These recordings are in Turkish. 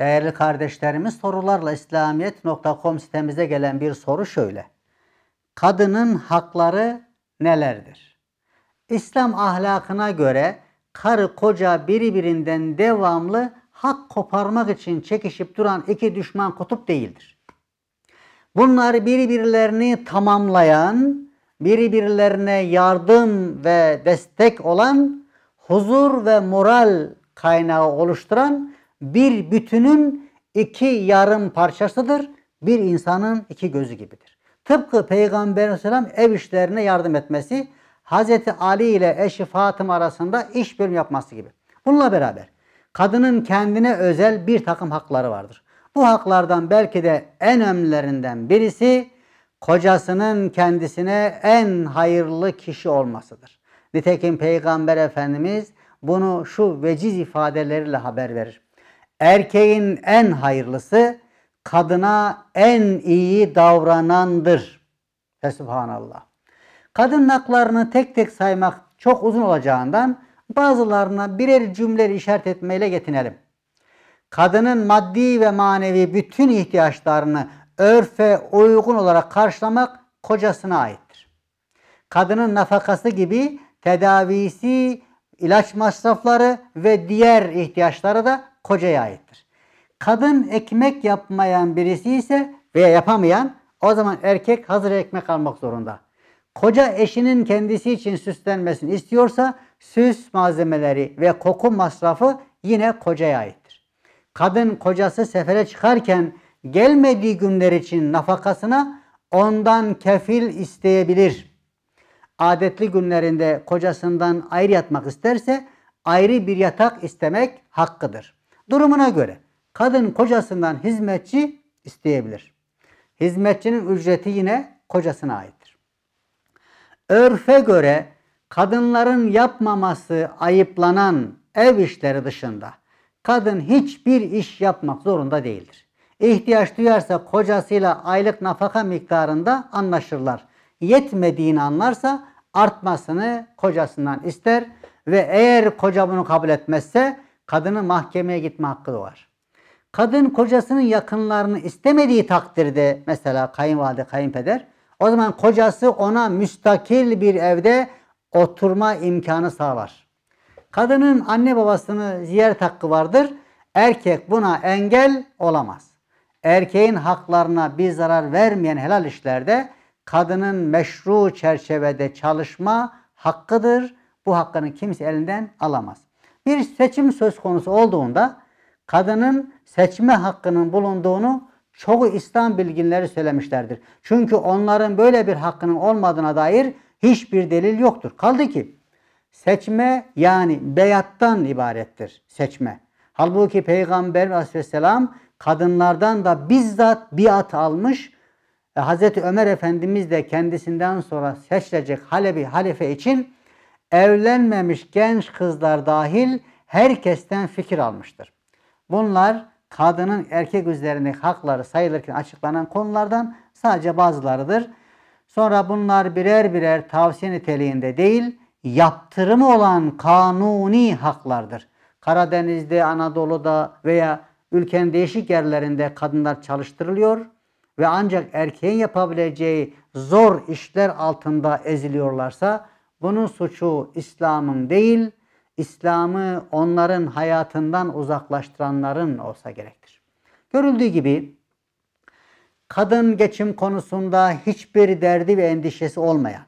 Değerli kardeşlerimiz sorularla İslamiyet.com sitemize gelen bir soru şöyle. Kadının hakları nelerdir? İslam ahlakına göre karı koca biri devamlı hak koparmak için çekişip duran iki düşman kutup değildir. Bunlar birbirlerini tamamlayan, birbirlerine yardım ve destek olan, huzur ve moral kaynağı oluşturan bir bütünün iki yarım parçasıdır. Bir insanın iki gözü gibidir. Tıpkı Peygamber Aleyhisselam ev işlerine yardım etmesi, Hazreti Ali ile eşi Fatıma arasında iş bölüm yapması gibi. Bununla beraber kadının kendine özel bir takım hakları vardır. Bu haklardan belki de en önemlilerinden birisi kocasının kendisine en hayırlı kişi olmasıdır. Nitekim Peygamber Efendimiz bunu şu veciz ifadeleriyle haber verir. Erkeğin en hayırlısı kadına en iyi davranandır. Subhanallah. Kadın haklarını tek tek saymak çok uzun olacağından bazılarına birer cümle işaret etmeyle yetinelim. Kadının maddi ve manevi bütün ihtiyaçlarını örfe uygun olarak karşılamak kocasına aittir. Kadının nafakası gibi tedavisi, ilaç masrafları ve diğer ihtiyaçları da kocaya aittir. Kadın ekmek yapmayan birisi ise veya yapamayan o zaman erkek hazır ekmek almak zorunda. Koca eşinin kendisi için süslenmesini istiyorsa süs malzemeleri ve koku masrafı yine kocaya aittir. Kadın kocası sefere çıkarken gelmediği günler için nafakasına ondan kefil isteyebilir. Adetli günlerinde kocasından ayrı yatmak isterse ayrı bir yatak istemek hakkıdır. Durumuna göre kadın kocasından hizmetçi isteyebilir. Hizmetçinin ücreti yine kocasına aittir. Örfe göre kadınların yapmaması ayıplanan ev işleri dışında kadın hiçbir iş yapmak zorunda değildir. İhtiyaç duyarsa kocasıyla aylık nafaka miktarında anlaşırlar. Yetmediğini anlarsa artmasını kocasından ister ve eğer koca bunu kabul etmezse kadının mahkemeye gitme hakkı var. Kadın kocasının yakınlarını istemediği takdirde mesela kayınvalide, kayınpeder o zaman kocası ona müstakil bir evde oturma imkanı sağlar. Kadının anne babasını ziyaret hakkı vardır. Erkek buna engel olamaz. Erkeğin haklarına bir zarar vermeyen helal işlerde kadının meşru çerçevede çalışma hakkıdır. Bu hakkını kimse elinden alamaz. Bir seçim söz konusu olduğunda kadının seçme hakkının bulunduğunu çoğu İslam bilginleri söylemişlerdir. Çünkü onların böyle bir hakkının olmadığına dair hiçbir delil yoktur. Kaldı ki seçme yani beyattan ibarettir seçme. Halbuki Peygamber aleyhisselam kadınlardan da bizzat biat almış. E, Hazreti Ömer Efendimiz de kendisinden sonra seçilecek Halebi halife için evlenmemiş genç kızlar dahil herkesten fikir almıştır. Bunlar kadının erkek üzerindeki hakları sayılırken açıklanan konulardan sadece bazılarıdır. Sonra bunlar birer birer tavsiye niteliğinde değil, yaptırımı olan kanuni haklardır. Karadeniz'de, Anadolu'da veya ülkenin değişik yerlerinde kadınlar çalıştırılıyor ve ancak erkeğin yapabileceği zor işler altında eziliyorlarsa bunun suçu İslam'ın değil, İslam'ı onların hayatından uzaklaştıranların olsa gerektir. Görüldüğü gibi kadın geçim konusunda hiçbir derdi ve endişesi olmayan,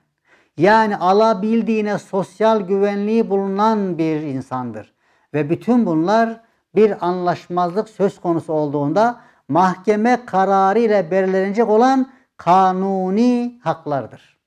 yani alabildiğine sosyal güvenliği bulunan bir insandır. Ve bütün bunlar bir anlaşmazlık söz konusu olduğunda mahkeme kararı ile belirlenecek olan kanuni haklardır.